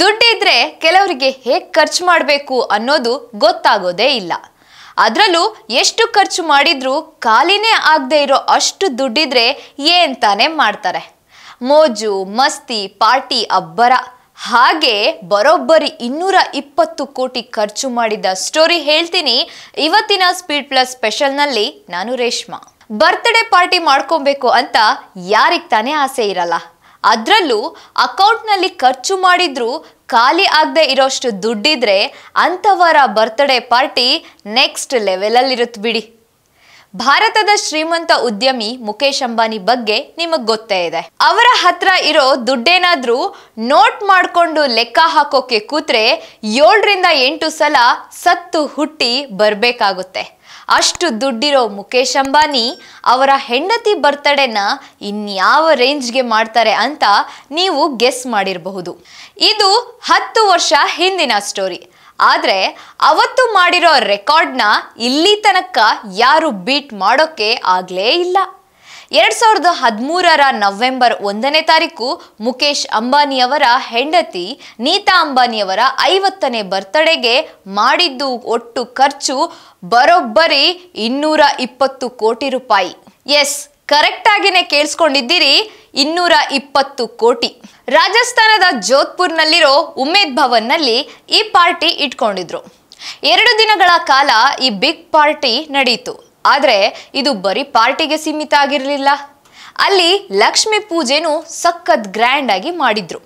ದುಡ್ಡಿದ್ರೆ ಕೆಲವರಿಗೆ ಹೇಗೆ ಖರ್ಚು ಮಾಡಬೇಕು ಅನ್ನೋದು ಗೊತ್ತಾಗೋದೇ ಇಲ್ಲ ಅದರಲ್ಲೂ ಎಷ್ಟು ಖರ್ಚು ಮಾಡಿದ್ರೂ ಖಾಲಿನೇ ಆಗದೆ ಇರೋ ಅಷ್ಟು ದುಡ್ಡಿದ್ರೆ ಏನ್ ತಾನೇ ಮಾಡ್ತಾರೆ ಮೋಜು ಮಸ್ತಿ ಪಾರ್ಟಿ ಅಬ್ಬರ ಹಾಗೆ ಬರೋಬ್ಬರಿ ಇನ್ನೂರ ಇಪ್ಪತ್ತು ಕೋಟಿ ಖರ್ಚು ಮಾಡಿದ ಸ್ಟೋರಿ ಹೇಳ್ತೀನಿ ಇವತ್ತಿನ ಸ್ಪೀಡ್ ಪ್ಲಸ್ ಸ್ಪೆಷಲ್ನಲ್ಲಿ ನಾನು ರೇಷ್ಮಾ ಬರ್ತ್ಡೇ ಪಾರ್ಟಿ ಮಾಡ್ಕೊಬೇಕು ಅಂತ ಯಾರಿಗೆ ತಾನೇ ಆಸೆ ಇರಲ್ಲ ಅದರಲ್ಲೂ ಅಕೌಂಟ್ನಲ್ಲಿ ಖರ್ಚು ಮಾಡಿದ್ರು ಖಾಲಿ ಆಗದೆ ಇರೋಷ್ಟು ದುಡ್ಡಿದ್ರೆ ಅಂಥವರ ಬರ್ತ್ಡೇ ಪಾರ್ಟಿ ನೆಕ್ಸ್ಟ್ ಲೆವೆಲಲ್ಲಿರುತ್ತೆ ಬಿಡಿ ಭಾರತದ ಶ್ರೀಮಂತ ಉದ್ಯಮಿ ಮುಖೇಶ್ ಅಂಬಾನಿ ಬಗ್ಗೆ ನಿಮಗೆ ಗೊತ್ತೇ ಇದೆ ಅವರ ಹತ್ರ ಇರೋ ದುಡ್ಡೇನಾದರೂ ನೋಟ್ ಮಾಡಿಕೊಂಡು ಲೆಕ್ಕ ಹಾಕೋಕೆ ಕೂತ್ರೆ ಏಳರಿಂದ ಎಂಟು ಸಲ ಸತ್ತು ಹುಟ್ಟಿ ಬರಬೇಕಾಗುತ್ತೆ ಅಷ್ಟು ದುಡ್ಡಿರೋ ಮುಖೇಶ್ ಅಂಬಾನಿ ಅವರ ಹೆಂಡತಿ ಬರ್ತಡೇನ ಇನ್ಯಾವ ರೇಂಜ್ಗೆ ಮಾಡ್ತಾರೆ ಅಂತ ನೀವು ಗೆಸ್ ಮಾಡಿರಬಹುದು ಇದು ಹತ್ತು ವರ್ಷ ಹಿಂದಿನ ಸ್ಟೋರಿ ಆದರೆ ಅವತ್ತು ಮಾಡಿರೋ ರೆಕಾರ್ಡ್ನ ಇಲ್ಲಿ ತನಕ ಯಾರು ಬೀಟ್ ಮಾಡೋಕ್ಕೆ ಆಗಲೇ ಇಲ್ಲ ಎರಡ್ ಸಾವಿರದ ಹದಿಮೂರರ ನವೆಂಬರ್ ಒಂದನೇ ತಾರೀಕು ಮುಕೇಶ್ ಅಂಬಾನಿಯವರ ಹೆಂಡತಿ ನೀತಾ ಅಂಬಾನಿಯವರ ಐವತ್ತನೇ ಬರ್ತಡೆಗೆ ಮಾಡಿದ್ದು ಒಟ್ಟು ಖರ್ಚು ಬರೋಬ್ಬರಿ ಇನ್ನೂರ ಇಪ್ಪತ್ತು ಕೋಟಿ ರೂಪಾಯಿ ಎಸ್ ಕರೆಕ್ಟಾಗಿನೇ ಕೇಳಿಸ್ಕೊಂಡಿದ್ದೀರಿ ಇನ್ನೂರ ಇಪ್ಪತ್ತು ಕೋಟಿ ರಾಜಸ್ಥಾನದ ಜೋಧ್ಪುರ್ನಲ್ಲಿರೋ ಉಮೇದ್ ಭವನ್ನಲ್ಲಿ ಈ ಪಾರ್ಟಿ ಇಟ್ಕೊಂಡಿದ್ರು ಎರಡು ದಿನಗಳ ಕಾಲ ಈ ಬಿಗ್ ಪಾರ್ಟಿ ನಡೆಯಿತು ಆದರೆ ಇದು ಬರೀ ಪಾರ್ಟಿಗೆ ಸೀಮಿತ ಆಗಿರಲಿಲ್ಲ ಅಲ್ಲಿ ಲಕ್ಷ್ಮಿ ಪೂಜೆನೂ ಸಖತ್ ಗ್ರ್ಯಾಂಡ್ ಆಗಿ ಮಾಡಿದ್ರು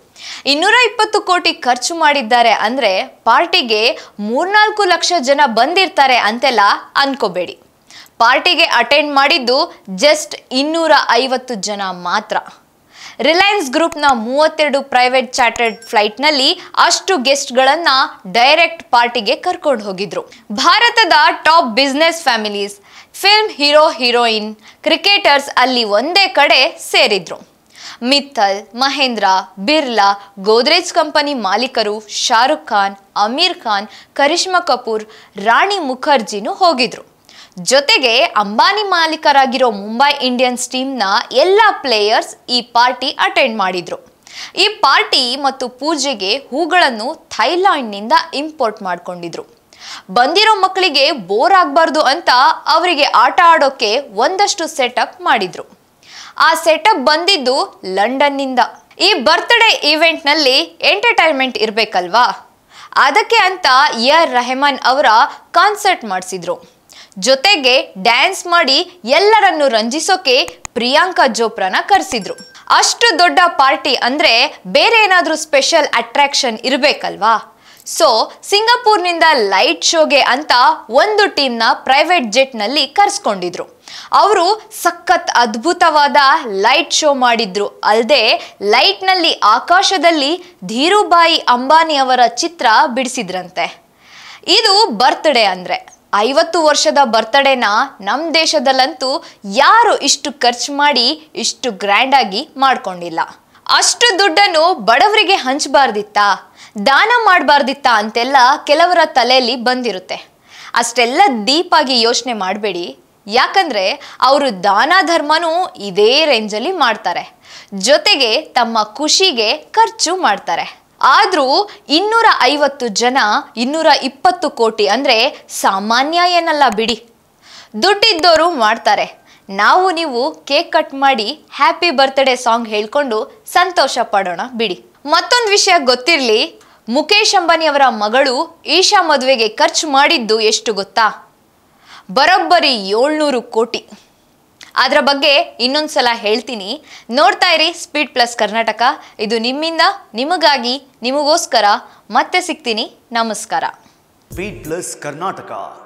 ಇನ್ನೂರ ಇಪ್ಪತ್ತು ಕೋಟಿ ಖರ್ಚು ಮಾಡಿದ್ದಾರೆ ಅಂದ್ರೆ ಪಾರ್ಟಿಗೆ ಮೂರ್ನಾಲ್ಕು ಲಕ್ಷ ಜನ ಬಂದಿರ್ತಾರೆ ಅಂತೆಲ್ಲ ಅನ್ಕೋಬೇಡಿ ಪಾರ್ಟಿಗೆ ಅಟೆಂಡ್ ಮಾಡಿದ್ದು ಜಸ್ಟ್ ಇನ್ನೂರ ಐವತ್ತು ಜನ ಮಾತ್ರ ರಿಲಯನ್ಸ್ ಗ್ರೂಪ್ನ ಮೂವತ್ತೆರಡು ಪ್ರೈವೇಟ್ ಚಾರ್ಟರ್ಡ್ ಫ್ಲೈಟ್ನಲ್ಲಿ ಅಷ್ಟು ಗೆಸ್ಟ್ಗಳನ್ನು ಡೈರೆಕ್ಟ್ ಪಾರ್ಟಿಗೆ ಕರ್ಕೊಂಡು ಹೋಗಿದ್ರು ಭಾರತದ top business families film hero heroine cricketers ಅಲ್ಲಿ ಒಂದೇ ಕಡೆ ಸೇರಿದ್ರು ಮಿತ್ತಲ್ ಮಹೇಂದ್ರ ಬಿರ್ಲಾ ಗೋದ್ರೇಜ್ ಕಂಪನಿ ಮಾಲೀಕರು ಶಾರುಖ್ ಖಾನ್ ಅಮೀರ್ ಖಾನ್ ಕರಿಷ್ಮಾ ಕಪೂರ್ ರಾಣಿ ಮುಖರ್ಜಿನೂ ಹೋಗಿದ್ರು ಜೊತೆಗೆ ಅಂಬಾನಿ ಮಾಲೀಕರಾಗಿರೋ ಮುಂಬೈ ಇಂಡಿಯನ್ಸ್ ಟೀಮ್ನ ಎಲ್ಲ ಪ್ಲೇಯರ್ಸ್ ಈ ಪಾರ್ಟಿ ಅಟೆಂಡ್ ಮಾಡಿದ್ರು ಈ ಪಾರ್ಟಿ ಮತ್ತು ಪೂಜೆಗೆ ಹೂಗಳನ್ನು ಥೈಲ್ಯಾಂಡ್ನಿಂದ ಇಂಪೋರ್ಟ್ ಮಾಡಿಕೊಂಡಿದ್ರು ಬಂದಿರೋ ಮಕ್ಕಳಿಗೆ ಬೋರ್ ಆಗಬಾರ್ದು ಅಂತ ಅವರಿಗೆ ಆಟ ಆಡೋಕ್ಕೆ ಒಂದಷ್ಟು ಸೆಟಪ್ ಮಾಡಿದ್ರು ಆ ಸೆಟಪ್ ಬಂದಿದ್ದು ಲಂಡನ್ನಿಂದ ಈ ಬರ್ತ್ಡೇ ಈವೆಂಟ್ನಲ್ಲಿ ಎಂಟರ್ಟೈನ್ಮೆಂಟ್ ಇರಬೇಕಲ್ವಾ ಅದಕ್ಕೆ ಅಂತ ಎ ಆರ್ ರೆಹಮಾನ್ ಅವರ ಕಾನ್ಸರ್ಟ್ ಮಾಡಿಸಿದ್ರು ಜೊತೆಗೆ ಡ್ಯಾನ್ಸ್ ಮಾಡಿ ಎಲ್ಲರನ್ನು ರಂಜಿಸೋಕೆ ಪ್ರಿಯಾಂಕಾ ಜೋಪ್ರಾನ ಕರೆಸಿದ್ರು ಅಷ್ಟು ದೊಡ್ಡ ಪಾರ್ಟಿ ಅಂದರೆ ಬೇರೆ ಏನಾದರೂ ಸ್ಪೆಷಲ್ ಅಟ್ರಾಕ್ಷನ್ ಇರಬೇಕಲ್ವಾ ಸೊ ಸಿಂಗಾಪುರ್ನಿಂದ ಲೈಟ್ ಶೋಗೆ ಅಂತ ಒಂದು ಟೀಮ್ನ ಪ್ರೈವೇಟ್ ಜೆಟ್ನಲ್ಲಿ ಕರೆಸ್ಕೊಂಡಿದ್ರು ಅವರು ಸಖತ್ ಅದ್ಭುತವಾದ ಲೈಟ್ ಶೋ ಮಾಡಿದ್ರು ಅಲ್ಲದೆ ಲೈಟ್ನಲ್ಲಿ ಆಕಾಶದಲ್ಲಿ ಧೀರುಬಾಯಿ ಅಂಬಾನಿ ಅವರ ಚಿತ್ರ ಬಿಡಿಸಿದ್ರಂತೆ ಇದು ಬರ್ತ್ಡೇ ಅಂದರೆ ಐವತ್ತು ವರ್ಷದ ಬರ್ತಡೇನ ನಮ್ಮ ದೇಶದಲ್ಲಂತೂ ಯಾರು ಇಷ್ಟು ಖರ್ಚು ಮಾಡಿ ಇಷ್ಟು ಗ್ರ್ಯಾಂಡಾಗಿ ಮಾಡ್ಕೊಂಡಿಲ್ಲ ಅಷ್ಟು ದುಡ್ಡನ್ನು ಬಡವರಿಗೆ ಹಂಚಬಾರ್ದಿತ್ತಾ ದಾನ ಮಾಡಬಾರ್ದಿತ್ತಾ ಅಂತೆಲ್ಲ ಕೆಲವರ ತಲೆಯಲ್ಲಿ ಬಂದಿರುತ್ತೆ ಅಷ್ಟೆಲ್ಲ ದೀಪಾಗಿ ಯೋಚನೆ ಮಾಡಬೇಡಿ ಯಾಕಂದರೆ ಅವರು ದಾನ ಧರ್ಮನೂ ಇದೇ ರೇಂಜಲ್ಲಿ ಮಾಡ್ತಾರೆ ಜೊತೆಗೆ ತಮ್ಮ ಖುಷಿಗೆ ಖರ್ಚು ಮಾಡ್ತಾರೆ ಆದರೂ ಇನ್ನೂರ ಐವತ್ತು ಜನ ಇನ್ನೂರ ಇಪ್ಪತ್ತು ಕೋಟಿ ಅಂದರೆ ಸಾಮಾನ್ಯ ಏನಲ್ಲ ಬಿಡಿ ದುಡ್ಡಿದ್ದವರು ಮಾಡ್ತಾರೆ ನಾವು ನೀವು ಕೇಕ್ ಕಟ್ ಮಾಡಿ ಹ್ಯಾಪಿ ಬರ್ತ್ಡೇ ಸಾಂಗ್ ಹೇಳ್ಕೊಂಡು ಸಂತೋಷ ಪಡೋಣ ಬಿಡಿ ಮತ್ತೊಂದು ವಿಷಯ ಗೊತ್ತಿರಲಿ ಮುಖೇಶ್ ಅಂಬಾನಿಯವರ ಮಗಳು ಈಶಾ ಮದುವೆಗೆ ಖರ್ಚು ಮಾಡಿದ್ದು ಎಷ್ಟು ಗೊತ್ತಾ ಬರೋಬ್ಬರಿ ಏಳ್ನೂರು ಕೋಟಿ ಅದರ ಬಗ್ಗೆ ಇನ್ನೊಂದು ಸಲ ಹೇಳ್ತೀನಿ ನೋಡ್ತಾ ಇರಿ ಸ್ಪೀಡ್ ಪ್ಲಸ್ ಕರ್ನಾಟಕ ಇದು ನಿಮ್ಮಿಂದ ನಿಮಗಾಗಿ ನಿಮಗೋಸ್ಕರ ಮತ್ತೆ ಸಿಗ್ತೀನಿ ನಮಸ್ಕಾರ ಸ್ಪೀಡ್ ಪ್ಲಸ್ ಕರ್ನಾಟಕ